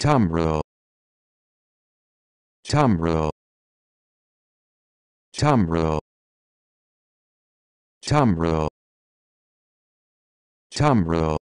Tamro Tamro Tamro Tamro Tamro